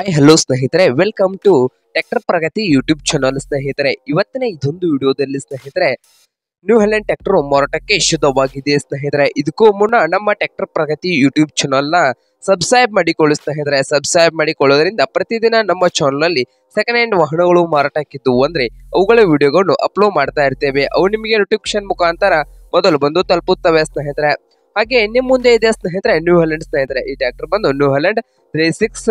hi hello ಸ್ನೇಹಿತರೆ welcome to tractor Pragati YouTube channel ಸ್ನೇಹಿತರೆ ಇವತ್ತಿನ ಇದೊಂದು ವಿಡಿಯೋದಲ್ಲಿ ಸ್ನೇಹಿತರೆ ನ್ಯೂ ಹೆಲೆನ್ ಟ್ರ್ಯಾಕ್ಟರ್ ಮಾರಾಟಕ್ಕೆ ಶುದ್ಧವಾಗಿದೆ ಸ್ನೇಹಿತರೆ ಇದಕ್ಕೂ ಮುನ್ನ ನಮ್ಮ ಟ್ರ್ಯಾಕ್ಟರ್ ಪ್ರಗತಿ ಯೂಟ್ಯೂಬ್ ನ ಸಬ್ಸ್ಕ್ರೈಬ್ ಮಾಡಿಕೊಳ್ಳಿ ಸ್ನೇಹಿತರೆ ಸಬ್ಸ್ಕ್ರೈಬ್ ಮಾಡಿಕೊಳ್ಳೋದ್ರಿಂದ ಪ್ರತಿದಿನ ನಮ್ಮ ನಲ್ಲಿ ಸೆಕೆಂಡ್ ಹ್ಯಾಂಡ್ ವಾಹನಗಳು ಮಾರಾಟಕ್ಕಿದ್ದು ಅಂದರೆ ಅವುಗಳ ವಿಡಿಯೋಗಳನ್ನು ಅಪ್ಲೋಡ್ ಮಾಡ್ತಾ ಇರ್ತೇವೆ ಅವು ನಿಮಗೆ ನೋಟಿಫಿಕೇಶನ್ ಮುಖಾಂತರ ಮೊದಲು ಬಂದು ತಲುಪುತ್ತವೆ ಸ್ನೇಹಿತರೆ ಹಾಗೆ ನಿಮ್ಮ ಮುಂದೆ ಇದೆ ಸ್ನೇಹಿತರೆ ನ್ಯೂ ಹಲೆಂಡ್ ಸ್ನೇಹಿತರೆ ಈ ಟ್ರ್ಯಾಕ್ಟರ್ ಬಂದು New Holland three six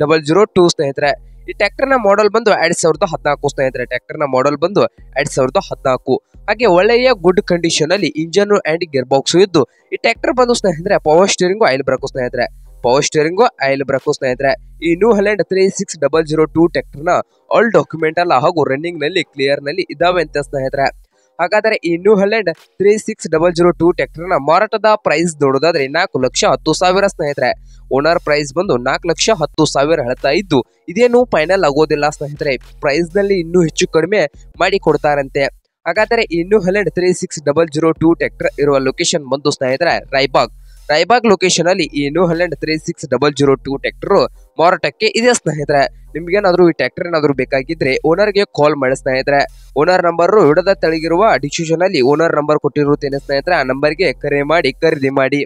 double zero two ಸ್ನೇಹಿತರೆ ಈ ಟ್ಯಾಕ್ಟರ್ನ ಮಾಡೆಲ್ ಬಂದು ಎರಡ್ ಸಾವಿರದ ಹದಿನಾಲ್ಕು ಸ್ನೇಹಿತರೆ ಟ್ಯಾಕ್ಟರ್ನ ಮಾಡೆಲ್ ಬಂದು ಎರಡ್ ಸಾವಿರದ ಹದಿನಾಲ್ಕು ಹಾಗೆ ಒಳ್ಳೆಯ ಗುಡ್ ಕಂಡೀಷನ್ ಅಲ್ಲಿ ಇಂಜನ್ ಅಂಡ್ ಗಿಯರ್ ಬಾಕ್ಸ್ ಇದ್ದು ಈ ಟ್ಯಾಕ್ಟರ್ ಬಂದು ಸ್ನೇಹಿತರೆ ಪವರ್ ಸ್ಟೀರಿಂಗ್ ಆಯಿಲ್ ಬ್ರಕು ಸ್ನೇಹಿತರೆ ಪವರ್ ಸ್ಟೀರಿಂಗು ಆಯಿಲ್ ಬ್ರಕು ಸ್ನೇಹಿತರೆ ಈ New Holland three six double zero two ಟ್ಯಾಕ್ಟರ್ನ ಆಲ್ ಡಾಕ್ಯುಮೆಂಟ್ ಹಾಗೂ ರನ್ನಿಂಗ್ ನಲ್ಲಿ ಕ್ಲಿಯರ್ ನಲ್ಲಿ ಇದಾವೆ ಅಂತ ಸ್ನೇಹಿತರೆ ಹಾಗಾದರೆ ಈ New Holland three six double zero two ಟ್ರ್ಯಾಕ್ಟರ್ನ ಮಾರಾಟದ ಪ್ರೈಸ್ ನೋಡೋದಾದ್ರೆ ನಾಲ್ಕು ಲಕ್ಷ ಹತ್ತು ಸಾವಿರ ಸ್ನೇಹಿತರೆ ಓನರ್ ಪ್ರೈಸ್ ಬಂದು ನಾಲ್ಕು ಲಕ್ಷ ಹತ್ತು ಸಾವಿರ ಹೇಳ್ತಾ ಇದ್ದು ಇದೇನು ಫೈನಲ್ ಆಗೋದಿಲ್ಲ ಸ್ನೇಹಿತರೆ ಪ್ರೈಸ್ ನಲ್ಲಿ ಇನ್ನೂ ಹೆಚ್ಚು ಕಡಿಮೆ ಮಾಡಿ ಕೊಡ್ತಾರಂತೆ ಹಾಗಾದರೆ ಈ New Holland three six double zero two tractor ಇರುವ ಲೊಕೇಶನ್ ಬಂದು ಸ್ನೇಹಿತರೆ ರೈಬಾಗ್ ರೈಬಾಗ್ ಲೊಕೇಶನ್ ಅಲ್ಲಿ ಈ New Holland three six double zero two tractor ಮಾರಾಟಕ್ಕೆ ಇದೆ ಸ್ನೇಹಿತರೆ ನಿಮ್ಗೇನಾದರೂ ಈ ಟ್ರ್ಯಾಕ್ಟರ್ ಏನಾದರೂ ಬೇಕಾಗಿದ್ರೆ ಓನರ್ಗೆ ಕಾಲ್ ಮಾಡಿ ಸ್ನೇಹಿತರೆ ಓನರ್ ನಂಬರ್ ಹಿಡದ ತಳಗಿರುವ ಡಿಸ್ಕ್ರಿಪ್ಷನ್ ಅಲ್ಲಿ ಓನರ್ ನಂಬರ್ ಕೊಟ್ಟಿರುತ್ತೇನೆ ಸ್ನೇಹಿತರೆ ಆ ನಂಬರ್ಗೆ ಕರೆ ಮಾಡಿ ಖರೀದಿ ಮಾಡಿ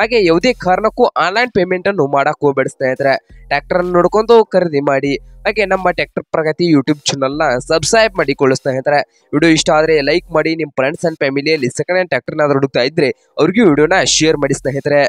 ಹಾಗೆ ಯಾವುದೇ ಕಾರಣಕ್ಕೂ ಆನ್ಲೈನ್ ಪೇಮೆಂಟ್ ಅನ್ನು ಮಾಡಕ್ ಹೋಗ್ಬೇಡ ಸ್ನೇಹಿತರೆ ಟ್ರ್ಯಾಕ್ಟರ್ ಅನ್ನು ನೋಡ್ಕೊಂಡು ಖರೀದಿ ಮಾಡಿ ಹಾಗೆ ನಮ್ಮ ಟ್ರ್ಯಾಕ್ಟರ್ ಪ್ರಗತಿ ಯೂಟ್ಯೂಬ್ ಚಾನಲ್ ನ ಸಬ್ಸ್ಕ್ರೈಬ್ ಮಾಡಿಕೊಳ್ಳಿ ಸ್ನೇಹಿತರೆ ವಿಡಿಯೋ ಇಷ್ಟ ಆದ್ರೆ ಲೈಕ್ ಮಾಡಿ ನಿಮ್ಮ ಫ್ರೆಂಡ್ಸ್ ಅಂಡ್ ಫ್ಯಾಮಿಲಿಯಲ್ಲಿ ಸೆಕೆಂಡ್ ಹ್ಯಾಂಡ್ ಏನಾದ್ರು ಹುಡುಕ್ತಾ ಇದ್ರೆ ಅವ್ರಿಗೂ ವಿಡಿಯೋನ ಶೇರ್ ಮಾಡಿ ಸ್ನೇಹಿತರೆ